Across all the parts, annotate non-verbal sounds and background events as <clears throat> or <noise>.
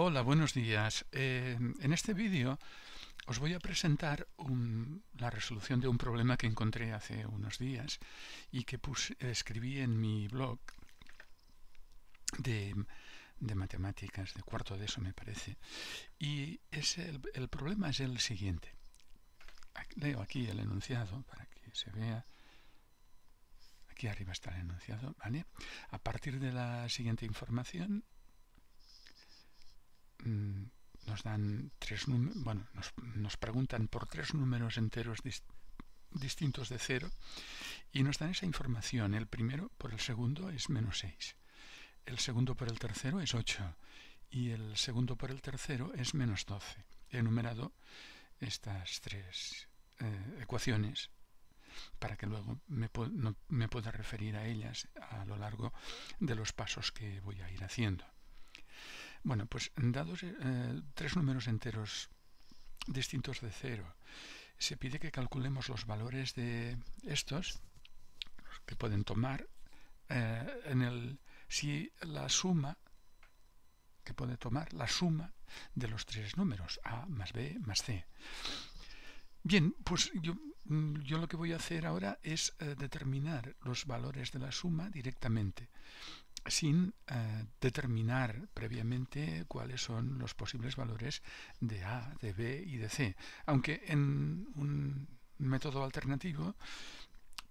Hola, buenos días. Em, en este vídeo os voy a presentar la resolución de un problema que encontré hace unos días y que escribí en mi blog de, matemáticas, de cuarto de eso me parece. Y el, el problema es el siguiente. Leo aquí el enunciado para que se vea aquí arriba está el enunciado, ¿vale? A partir de la siguiente información, Mm, nos dan tres bueno, nos, preguntan por tres números enteros distintos de cero y nos dan esa información. El primero por el segundo es menos 6, el segundo por el tercero es 8 y el segundo por el tercero es menos 12. He enumerado estas tres eh, ecuaciones para que luego me pueda referir a ellas a lo largo de los pasos que voy a ir haciendo. Bueno, pues dados eh, tres números enteros distintos de cero, se pide que calculemos los valores de estos que pueden tomar eh, en el si la suma que puede tomar la suma de los tres números a más b más c. Bien, pues yo, mm, lo que voy a hacer ahora es eh, determinar los valores de la suma directamente sin eh, determinar previamente cuáles son los posibles valores de A, de B y de C. Aunque en un método alternativo,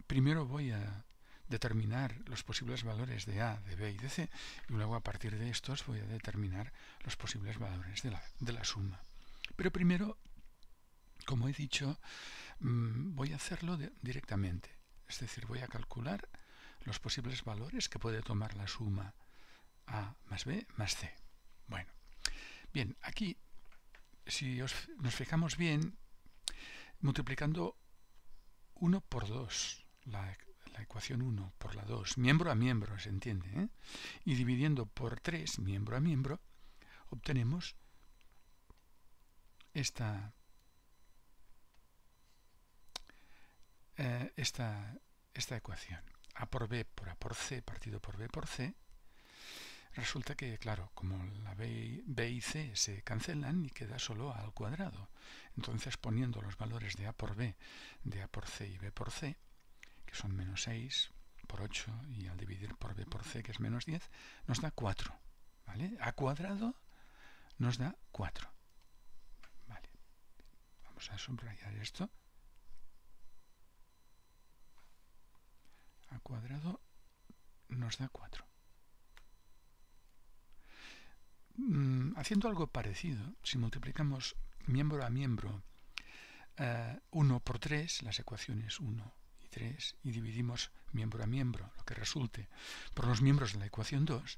primero voy a determinar los posibles valores de A, de B y de C, y luego a partir de estos voy a determinar los posibles valores de la, suma. Pero primero, como he dicho, mm, voy a hacerlo directamente, es decir, voy a calcular los posibles valores que puede tomar la suma A más B más C. Bueno, bien, aquí, si nos fijamos bien, multiplicando 1 por 2, la, ecuación 1 por la 2, miembro a miembro, se entiende, ¿eh? y dividiendo por 3, miembro a miembro, obtenemos esta, eh, esta, esta ecuación. A por B por A por C partido por B por C, resulta que, claro, como la B, y C se cancelan y queda solo A al cuadrado. Entonces, poniendo los valores de A por B, de A por C y B por C, que son menos 6 por 8 y al dividir por B por C, que es menos 10, nos da 4. ¿vale? A cuadrado nos da 4. Vale. Vamos a subrayar esto. cuadrado nos da 4. Mm, haciendo algo parecido, si multiplicamos miembro a miembro 1 eh, por 3, las ecuaciones 1 y 3, y dividimos miembro a miembro, lo que resulte, por los miembros de la ecuación 2,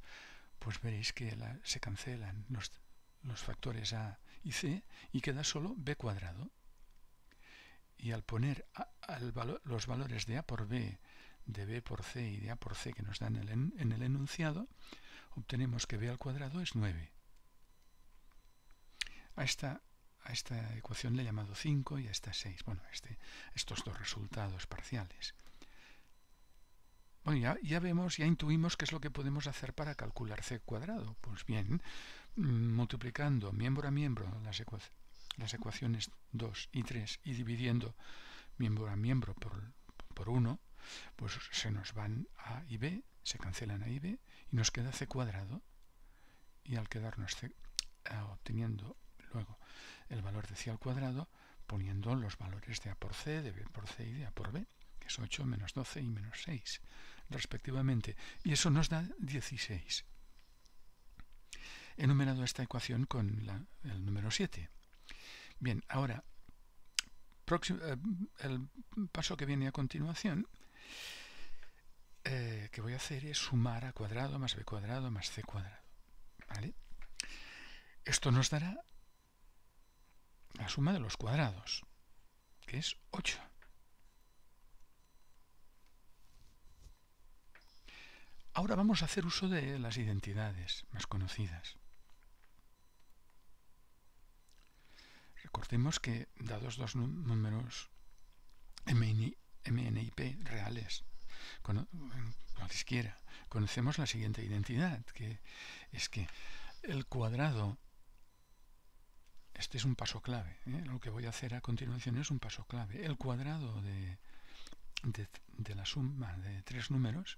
pues veréis que se cancelan los, factores a y c y queda solo b cuadrado. Y al poner al los valores de a por b de b por c y de a por c que nos dan en, el enunciado, obtenemos que b al cuadrado es 9. A esta, a esta ecuación le he llamado 5 y a esta 6. Bueno, este, estos dos resultados parciales. Bueno, ya, vemos, ya intuimos qué es lo que podemos hacer para calcular c cuadrado. Pues bien, mm, multiplicando miembro a miembro las, ecuaciones 2 y 3 y dividiendo miembro a miembro por, por 1, pues se nos van a y B, se cancelan a y B y nos queda C cuadrado. Y al quedarnos eh, obteniendo luego el valor de C al cuadrado, poniendo los valores de A por C, de B por C y de A por B, que es 8, menos 12 y menos 6, respectivamente. Y eso nos da 16. He numerado esta ecuación con el número 7. Bien, ahora, eh, el paso que viene a continuación eh, que voy a hacer es sumar a cuadrado más b cuadrado más c cuadrado. ¿Vale? Esto nos dará la suma de los cuadrados, que es 8. Ahora vamos a hacer uso de las identidades más conocidas. Recordemos que dados dos números m y P reales. la quiera. Conocemos la siguiente identidad, que es que el cuadrado, este es un paso clave, ¿eh? lo que voy a hacer a continuación es un paso clave. El cuadrado de, de, de la suma de tres números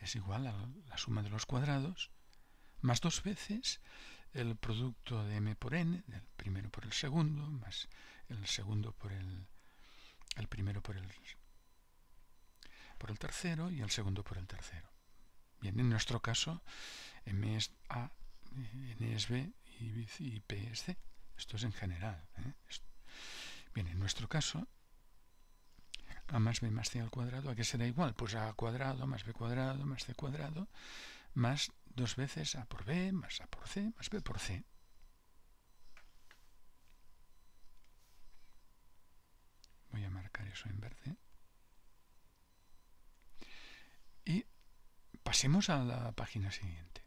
es igual a la suma de los cuadrados más dos veces el producto de m por n, del primero por el segundo, más el segundo por el el primero por el, por el tercero y el segundo por el tercero. Bien, en nuestro caso, M es A, N es B y, P es C. Esto es en general. ¿eh? Bien, en nuestro caso, a más b más c al cuadrado, ¿a qué será igual? Pues a cuadrado más b cuadrado más c cuadrado más dos veces a por b más a por c más b por c. voy a marcar eso en verde. Y pasemos a la página siguiente.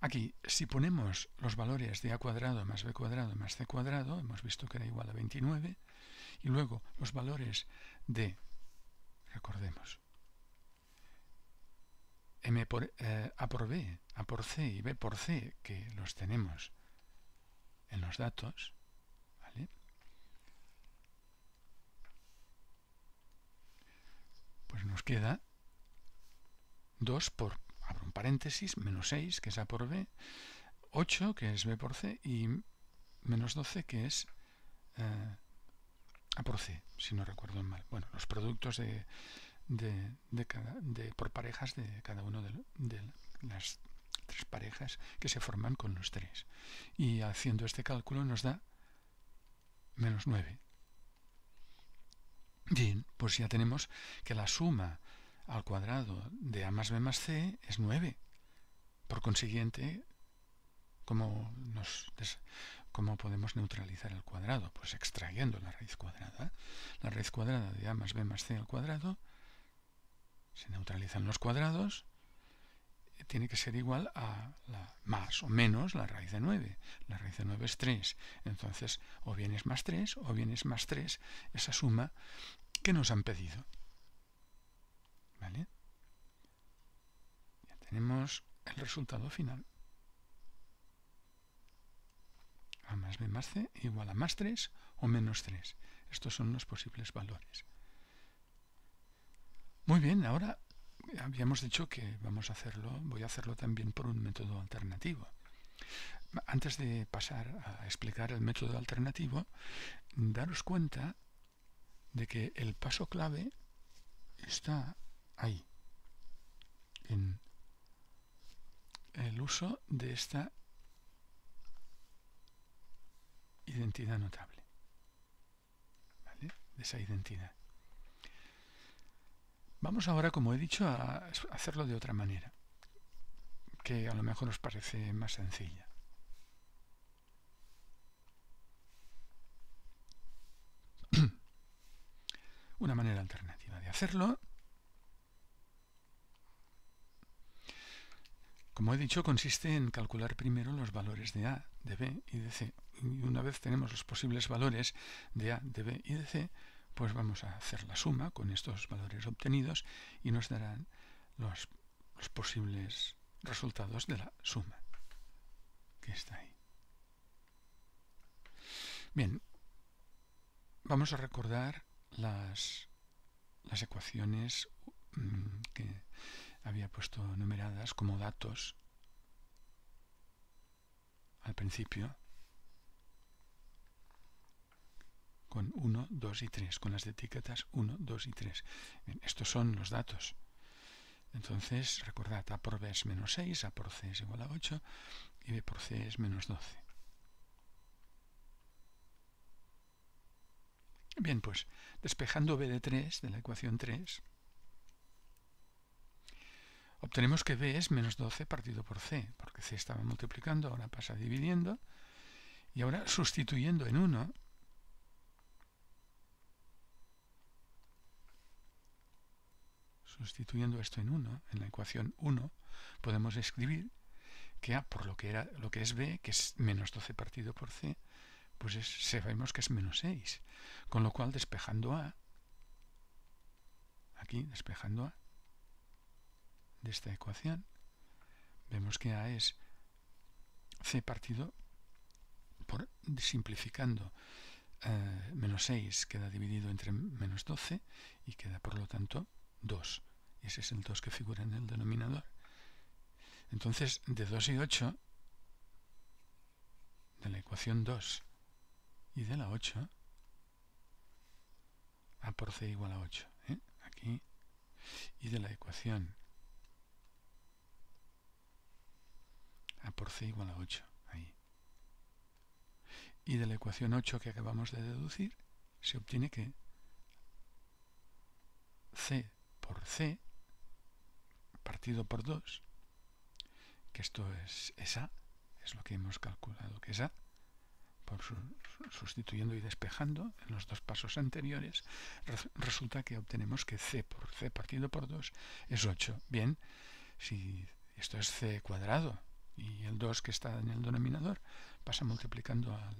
Aquí, si ponemos los valores de a cuadrado más b cuadrado más c cuadrado, hemos visto que era igual a 29, y luego los valores de, recordemos, m por, eh, a por b, a por c y b por c, que los tenemos en los datos, ¿vale? Pues nos queda 2 por, abro un paréntesis, menos 6, que es A por B, 8, que es B por C, y menos 12, que es eh, A por C, si no recuerdo mal. Bueno, los productos de, de, de, de por parejas de cada uno de, las tres parejas que se forman con los tres. Y haciendo este cálculo nos da menos 9. Bien, pues ya tenemos que la suma al cuadrado de a más b más c es 9. Por consiguiente, ¿cómo, ¿cómo, podemos neutralizar el cuadrado? Pues extrayendo la raíz cuadrada. La raíz cuadrada de a más b más c al cuadrado se neutralizan los cuadrados tiene que ser igual a la más o menos la raíz de 9. La raíz de 9 es 3. Entonces, o bien es más 3 o bien es más 3 esa suma que nos han pedido. ¿Vale? Ya tenemos el resultado final. A más b más c igual a más 3 o menos 3. Estos son los posibles valores. Muy bien, ahora habíamos dicho que vamos a hacerlo, voy a hacerlo también por un método alternativo. Antes de pasar a explicar el método alternativo, daros cuenta de que el paso clave está ahí, en el uso de esta identidad notable, de esa identidad. Vamos ahora, como he dicho, a hacerlo de otra manera, que a lo mejor os parece más sencilla. <clears throat> Una manera alternativa de hacerlo, como he dicho, consiste en calcular primero los valores de A, de B y de C. Y una vez tenemos los posibles valores de A, de B y de C, pues vamos a hacer la suma con estos valores obtenidos y nos darán los, posibles resultados de la suma que está ahí. Bien, vamos a recordar las, las ecuaciones mm, que había puesto numeradas como datos al principio con 1, 2 y 3, con las etiquetas 1, 2 y 3. estos son los datos. Entonces, recordad, A por B es menos 6, A por C es igual a 8 y B por C es menos 12. Bien, pues despejando B de 3 de la ecuación 3, obtenemos que B es menos 12 partido por C, porque C estaba multiplicando, ahora pasa dividiendo, y ahora sustituyendo en 1, Sustituyendo esto en 1, en la ecuación 1, podemos escribir que A por lo que, era, lo que es B, que es menos 12 partido por C, pues sabemos que es menos 6. Con lo cual, despejando A, aquí despejando A de esta ecuación, vemos que A es C partido por, simplificando, eh, menos 6 queda dividido entre menos 12 y queda por lo tanto 2. Ese es el 2 que figura en el denominador. Entonces, de 2 y 8, de la ecuación 2 y de la 8, A por C igual a 8. ¿eh? Aquí. Y de la ecuación A por C igual a 8. Ahí. Y de la ecuación 8 que acabamos de deducir, se obtiene que C por C partido por 2, que esto es esa, es lo que hemos calculado que es A, por sustituyendo y despejando en los dos pasos anteriores, resulta que obtenemos que C por C partido por 2 es 8. Bien, si esto es C cuadrado y el 2 que está en el denominador pasa multiplicando al,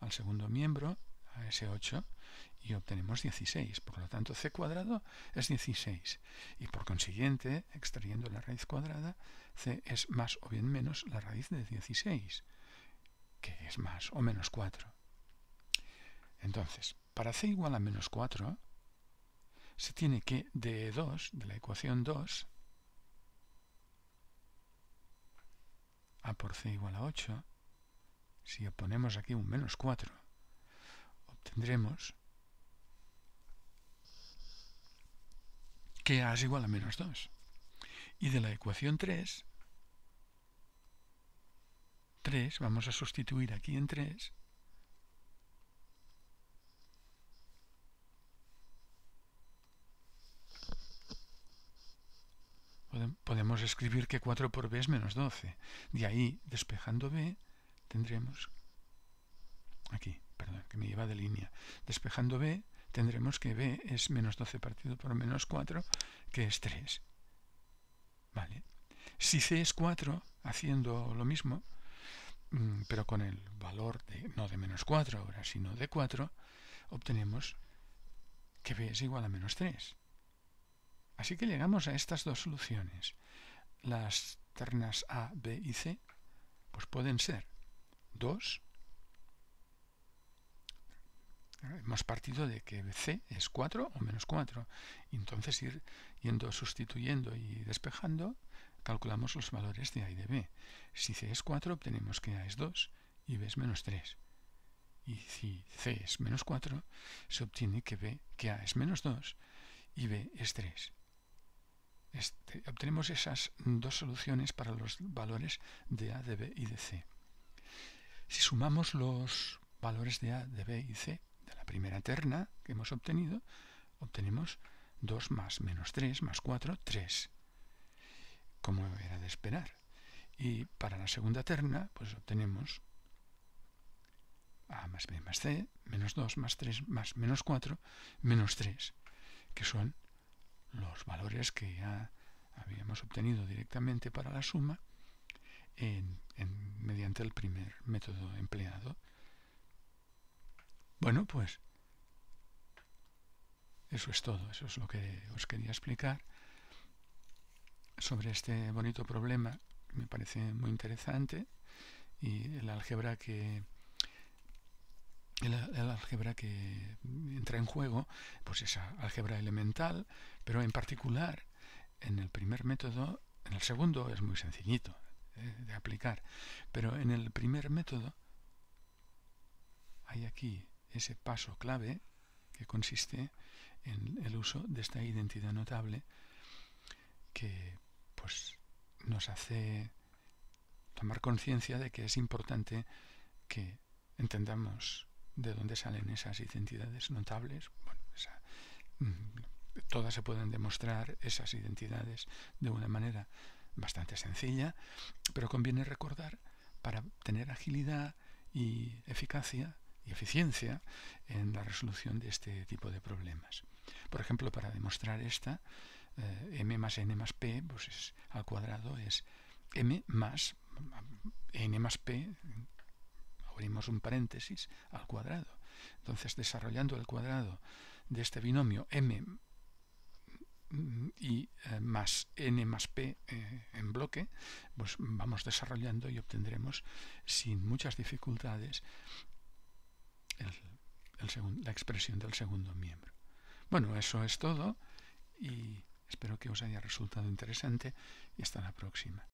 al segundo miembro, a ese 8 y obtenemos 16. Por lo tanto, c cuadrado es 16. Y por consiguiente, extrayendo la raíz cuadrada, c es más o bien menos la raíz de 16, que es más o menos 4. Entonces, para c igual a menos 4, se tiene que de 2, de la ecuación 2, a por c igual a 8, si ponemos aquí un menos 4, tendremos que A es igual a menos 2. Y de la ecuación 3, 3, vamos a sustituir aquí en 3, podemos escribir que 4 por b es menos 12. De ahí, despejando b, tendremos aquí, perdón, que me lleva de línea. Despejando B, tendremos que B es menos 12 partido por menos 4, que es 3. ¿Vale? Si C es 4, haciendo lo mismo, mm, pero con el valor de, no de menos 4 ahora, sino de 4, obtenemos que B es igual a menos 3. Así que llegamos a estas dos soluciones. Las ternas A, B y C pues pueden ser 2 Hemos partido de que C es 4 o menos 4. entonces ir yendo sustituyendo y despejando, calculamos los valores de A y de B. Si C es 4, obtenemos que A es 2 y B es menos 3. Y si C es menos 4, se obtiene que, B, que A es menos 2 y B es 3. Este, obtenemos esas dos soluciones para los valores de A, de B y de C. Si sumamos los valores de A, de B y C, de la primera terna que hemos obtenido, obtenemos 2 más menos 3 más 4, 3, como era de esperar. Y para la segunda terna, pues obtenemos A más B más C, menos 2 más 3 más menos 4, menos 3, que son los valores que ya habíamos obtenido directamente para la suma mediante el primer método empleado. Bueno, pues eso es todo, eso es lo que os quería explicar sobre este bonito problema, me parece muy interesante, y el álgebra que, álgebra que entra en juego, pues es álgebra elemental, pero en particular en el primer método, en el segundo es muy sencillito eh, de aplicar, pero en el primer método hay aquí ese paso clave que consiste en el uso de esta identidad notable que pues nos hace tomar conciencia de que es importante que entendamos de dónde salen esas identidades notables. Mm, todas se pueden demostrar esas identidades de una manera bastante sencilla, pero conviene recordar para tener agilidad y eficacia y eficiencia en la resolución de este tipo de problemas. Por ejemplo, para demostrar esta, eh, m más n más p pues al cuadrado es m más n más p, abrimos un paréntesis, al cuadrado. Entonces, desarrollando el cuadrado de este binomio m mm, y eh, más n más p eh, en bloque, pues vamos desarrollando y obtendremos sin muchas dificultades la expresión del segundo miembro. Bueno, eso es todo y espero que os haya resultado interesante y hasta la próxima.